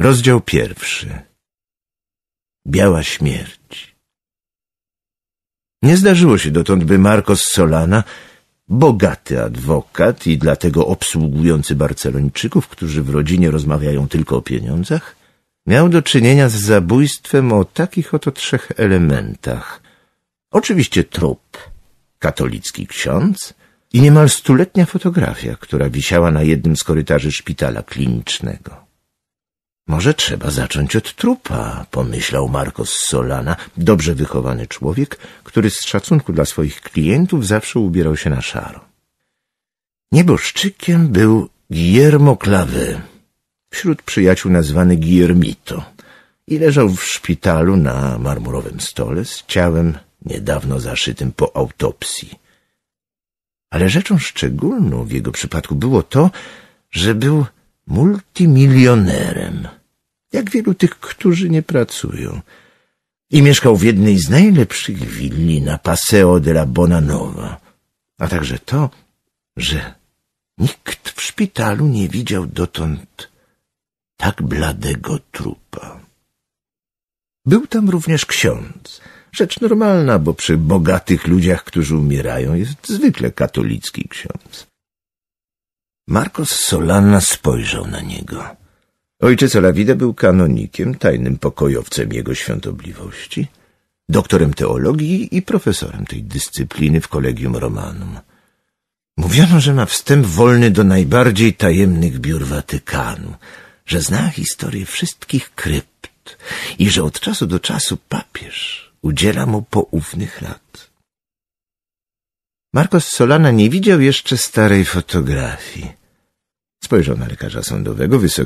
Rozdział pierwszy. Biała śmierć. Nie zdarzyło się dotąd, by Marcos Solana, bogaty adwokat i dlatego obsługujący Barcelończyków, którzy w rodzinie rozmawiają tylko o pieniądzach, miał do czynienia z zabójstwem o takich oto trzech elementach. Oczywiście trup, katolicki ksiądz i niemal stuletnia fotografia, która wisiała na jednym z korytarzy szpitala klinicznego. Może trzeba zacząć od trupa, pomyślał Marcos Solana, dobrze wychowany człowiek, który z szacunku dla swoich klientów zawsze ubierał się na szaro. Nieboszczykiem był Guillermo Clave, wśród przyjaciół nazwany Guillermito, i leżał w szpitalu na marmurowym stole z ciałem niedawno zaszytym po autopsji. Ale rzeczą szczególną w jego przypadku było to, że był multimilionerem jak wielu tych, którzy nie pracują. I mieszkał w jednej z najlepszych willi na Paseo de la Bonanova, a także to, że nikt w szpitalu nie widział dotąd tak bladego trupa. Był tam również ksiądz, rzecz normalna, bo przy bogatych ludziach, którzy umierają, jest zwykle katolicki ksiądz. Marcos Solana spojrzał na niego. Ojciec Olavide był kanonikiem, tajnym pokojowcem jego świątobliwości, doktorem teologii i profesorem tej dyscypliny w Kolegium Romanum. Mówiono, że ma wstęp wolny do najbardziej tajemnych biur Watykanu, że zna historię wszystkich krypt i że od czasu do czasu papież udziela mu poufnych rad. Marcos Solana nie widział jeszcze starej fotografii. Spojrzał na lekarza sądowego, wysoki